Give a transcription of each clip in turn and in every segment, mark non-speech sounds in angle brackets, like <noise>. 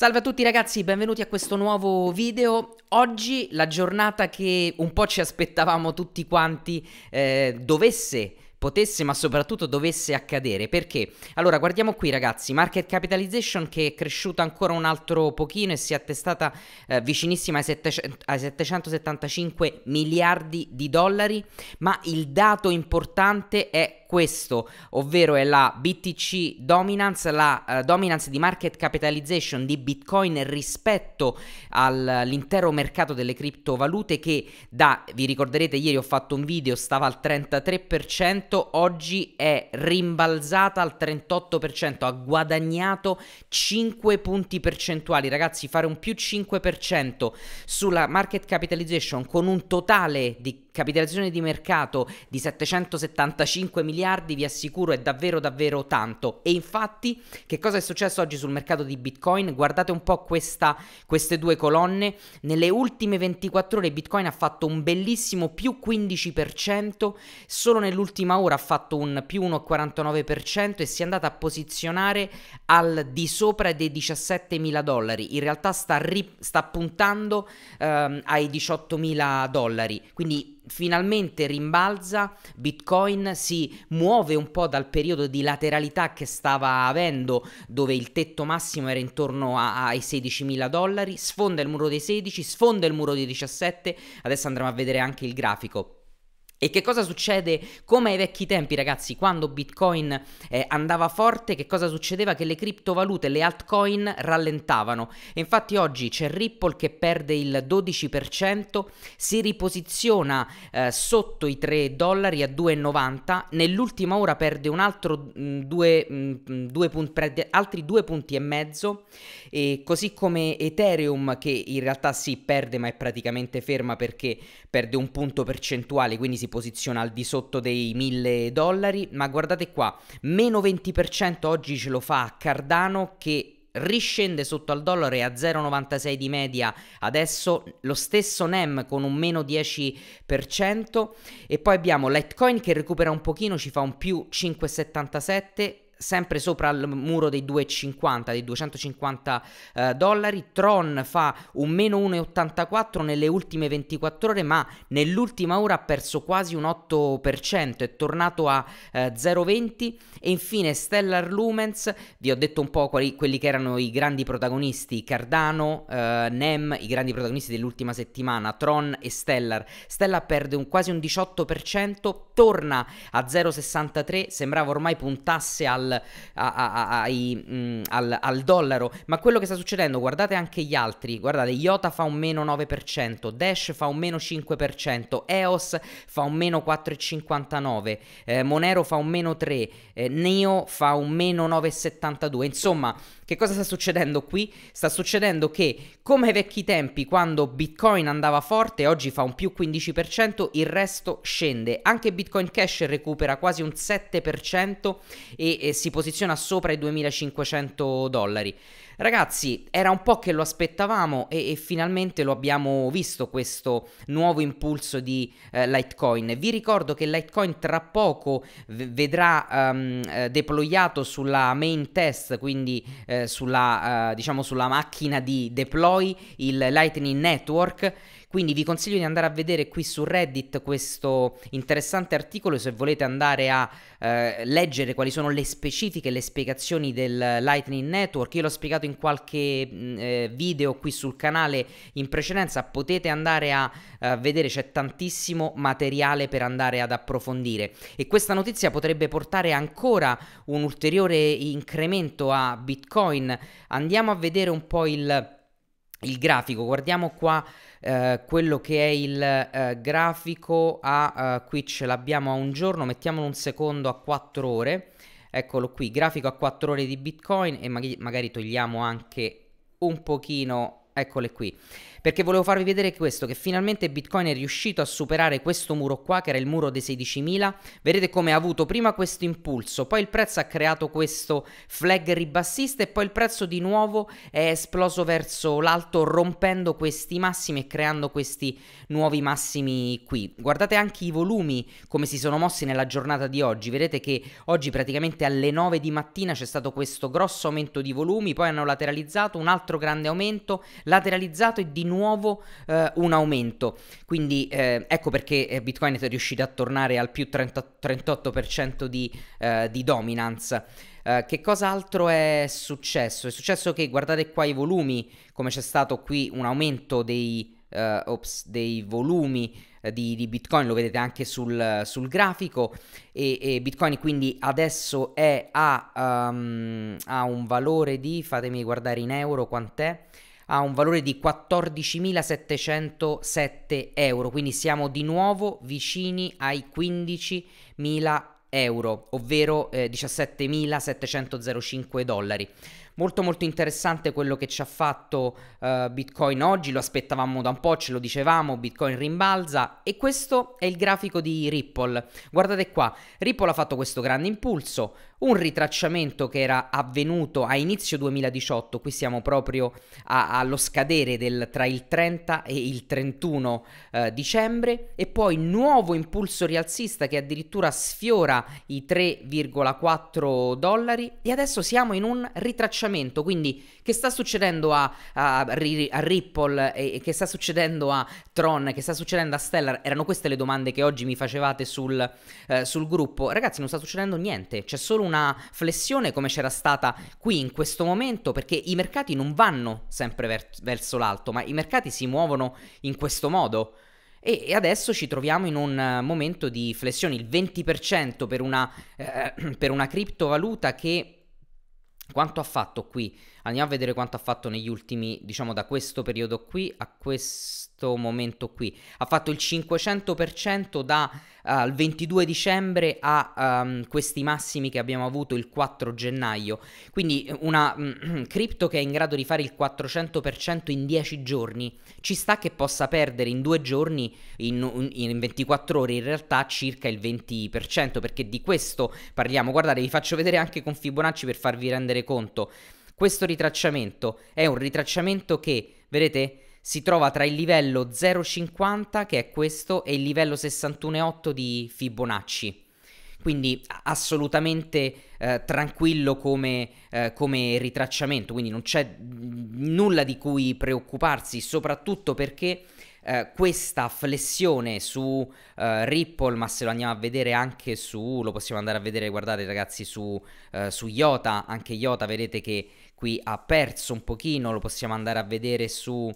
Salve a tutti ragazzi, benvenuti a questo nuovo video. Oggi la giornata che un po' ci aspettavamo tutti quanti eh, dovesse potesse ma soprattutto dovesse accadere perché allora guardiamo qui ragazzi market capitalization che è cresciuta ancora un altro pochino e si è attestata eh, vicinissima ai, sette, ai 775 miliardi di dollari ma il dato importante è questo, ovvero è la BTC dominance, la uh, dominance di market capitalization di Bitcoin rispetto all'intero mercato delle criptovalute che da, vi ricorderete ieri ho fatto un video, stava al 33%, 100 certo, oggi è rimbalzata al 38%, ha guadagnato 5 punti percentuali. Ragazzi, fare un più 5% sulla market capitalization con un totale di capitalizzazione di mercato di 775 miliardi, vi assicuro è davvero davvero tanto. E infatti, che cosa è successo oggi sul mercato di Bitcoin? Guardate un po' questa, queste due colonne. Nelle ultime 24 ore Bitcoin ha fatto un bellissimo più 15%, solo nell'ultima ora ha fatto un più 1,49% e si è andata a posizionare al di sopra dei 17 mila dollari. In realtà sta, ri- sta puntando ehm, ai 18 mila dollari. Quindi finalmente rimbalza, Bitcoin si muove un po' dal periodo di lateralità che stava avendo, dove il tetto massimo era intorno a, ai 16 mila dollari, sfonda il muro dei 16, sfonda il muro dei 17, adesso andremo a vedere anche il grafico. E che cosa succede? Come ai vecchi tempi, ragazzi, quando Bitcoin eh, andava forte, che cosa succedeva? Che le criptovalute, le altcoin rallentavano. E infatti oggi c'è Ripple che perde il 12%, si riposiziona eh, sotto i 3 dollari a 2,90, nell'ultima ora perde un altro mh, mm, due, mh, mm, due punt, perde altri 2 punti e mezzo, e così come Ethereum che in realtà si perde ma è praticamente ferma perché perde un punto percentuale, quindi si posiziona al di sotto dei 1000 dollari, ma guardate qua, meno 20% oggi ce lo fa Cardano che riscende sotto al dollaro e a 0,96 di media adesso lo stesso NEM con un meno 10% e poi abbiamo Litecoin che recupera un pochino ci fa un più 5,77 sempre sopra il muro dei 2,50, dei 250 eh, dollari. Tron fa un meno 1,84 nelle ultime 24 ore, ma nell'ultima ora ha perso quasi un 8%, è tornato a eh, 0,20. E infine Stellar Lumens, vi ho detto un po' quali, quelli che erano i grandi protagonisti, Cardano, eh, NEM, i grandi protagonisti dell'ultima settimana, Tron e Stellar. Stellar perde un, quasi un 18%, torna a 0,63, sembrava ormai puntasse al al, a, a, ai, mh, mm, al, al, dollaro, ma quello che sta succedendo, guardate anche gli altri, guardate, IOTA fa un meno 9%, Dash fa un meno 5%, EOS fa un meno 4,59%, eh, Monero fa un meno 3%, eh, Neo fa un meno 9,72%, insomma... Che cosa sta succedendo qui? Sta succedendo che, come ai vecchi tempi, quando Bitcoin andava forte, oggi fa un più 15%, il resto scende. Anche Bitcoin Cash recupera quasi un 7% e, e si posiziona sopra i 2500 dollari. Ragazzi, era un po' che lo aspettavamo e, e finalmente lo abbiamo visto questo nuovo impulso di eh, Litecoin. Vi ricordo che Litecoin tra poco vedrà um, eh, deployato sulla main test, quindi eh, sulla, eh, diciamo sulla macchina di deploy, il Lightning Network quindi vi consiglio di andare a vedere qui su Reddit questo interessante articolo se volete andare a eh, leggere quali sono le specifiche, le spiegazioni del Lightning Network. Io l'ho spiegato in qualche mm, eh, video qui sul canale in precedenza, potete andare a eh, vedere, c'è tantissimo materiale per andare ad approfondire e questa notizia potrebbe portare ancora un ulteriore incremento a Bitcoin. Andiamo a vedere un po' il il grafico, guardiamo qua eh, quello che è il eh, grafico a, eh, qui ce l'abbiamo a un giorno, mettiamolo un secondo a 4 ore, eccolo qui, grafico a 4 ore di Bitcoin e mag magari togliamo anche un pochino Eccole qui. Perché volevo farvi vedere questo, che finalmente Bitcoin è riuscito a superare questo muro qua, che era il muro dei 16.000. Vedete come ha avuto prima questo impulso, poi il prezzo ha creato questo flag ribassista e poi il prezzo di nuovo è esploso verso l'alto, rompendo questi massimi e creando questi nuovi massimi qui. Guardate anche i volumi, come si sono mossi nella giornata di oggi. Vedete che oggi praticamente alle 9 di mattina c'è stato questo grosso aumento di volumi, poi hanno lateralizzato un altro grande aumento, lateralizzato e di nuovo eh, un aumento. Quindi eh, ecco perché eh, Bitcoin è riuscito a tornare al più 30, 38% di, eh, di dominance. Uh, che cos'altro è successo? È successo che guardate qua i volumi, come c'è stato qui un aumento dei, uh, ops, dei volumi di, di, Bitcoin, lo vedete anche sul, sul grafico, e, e, Bitcoin quindi adesso è a, um, ehm, a un valore di, fatemi guardare in euro quant'è, ha un valore di 14.707 euro, quindi siamo di nuovo vicini ai 15.000 euro, ovvero eh, 17.705 dollari molto molto interessante quello che ci ha fatto uh, Bitcoin oggi, lo aspettavamo da un po', ce lo dicevamo, Bitcoin rimbalza e questo è il grafico di Ripple. Guardate qua, Ripple ha fatto questo grande impulso, un ritracciamento che era avvenuto a inizio 2018, qui siamo proprio a, allo scadere del, tra il 30 e il 31 eh, dicembre e poi nuovo impulso rialzista che addirittura sfiora i 3,4 dollari e adesso siamo in un ritracciamento tracciamento, quindi che sta succedendo a, a, a Ripple e, e, che sta succedendo a Tron, che sta succedendo a Stellar, erano queste le domande che oggi mi facevate sul, eh, sul gruppo. Ragazzi non sta succedendo niente, c'è solo una flessione come c'era stata qui in questo momento perché i mercati non vanno sempre ver verso l'alto, ma i mercati si muovono in questo modo. E adesso ci troviamo in un eh, momento di flessione, il 20% per una, eh, <clears throat> per una criptovaluta che quanto ha fatto qui andiamo a vedere quanto ha fatto negli ultimi, diciamo da questo periodo qui a questo momento qui. Ha fatto il 500% dal uh, 22 dicembre a um, questi massimi che abbiamo avuto il 4 gennaio. Quindi eh, una mm, <clears throat> cripto che è in grado di fare il 400% in 10 giorni, ci sta che possa perdere in 2 giorni, in, in 24 ore in realtà circa il 20%, perché di questo parliamo. Guardate, vi faccio vedere anche con Fibonacci per farvi rendere conto. Questo ritracciamento è un ritracciamento che, vedete, si trova tra il livello 0,50, che è questo, e il livello 61,8 di Fibonacci. Quindi assolutamente eh, tranquillo come, eh, come ritracciamento, quindi non c'è mm, nulla di cui preoccuparsi, soprattutto perché eh, questa flessione su eh, Ripple, ma se lo andiamo a vedere anche su, lo possiamo andare a vedere, guardate ragazzi, su, eh, su Iota, anche Iota vedete che qui ha perso un pochino, lo possiamo andare a vedere su...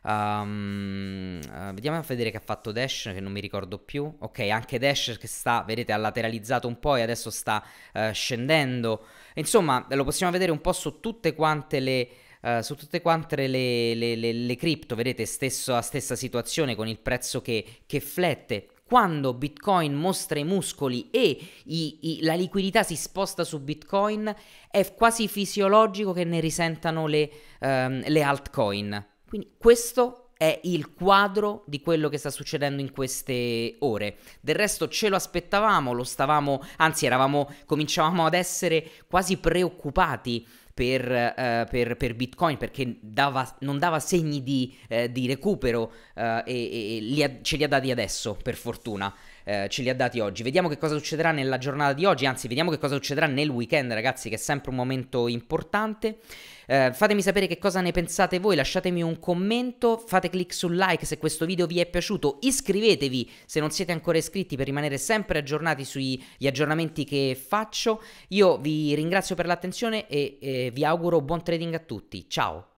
Um, uh, vediamo a vedere che ha fatto Dash che non mi ricordo più. Ok, anche Dash che sta, vedete, ha lateralizzato un po' e adesso sta uh, scendendo. Insomma, lo possiamo vedere un po' su tutte quante le eh, su tutte quante le, le, le, le cripto, vedete stesso, la stessa situazione con il prezzo che, che flette. Quando Bitcoin mostra i muscoli e i, i, la liquidità si sposta su Bitcoin, è quasi fisiologico che ne risentano le, um, le altcoin. Quindi questo è il quadro di quello che sta succedendo in queste ore. Del resto ce lo aspettavamo, lo stavamo, anzi eravamo, cominciavamo ad essere quasi preoccupati per, eh, per, per Bitcoin perché dava, non dava segni di, eh, di recupero eh, e, e li ha, ce li ha dati adesso, per fortuna. Eh, ce li ha dati oggi. Vediamo che cosa succederà nella giornata di oggi, anzi vediamo che cosa succederà nel weekend ragazzi che è sempre un momento importante. Eh, fatemi sapere che cosa ne pensate voi, lasciatemi un commento, fate clic sul like se questo video vi è piaciuto, iscrivetevi se non siete ancora iscritti per rimanere sempre aggiornati sugli aggiornamenti che faccio. Io vi ringrazio per l'attenzione e, e eh, vi auguro buon trading a tutti, ciao!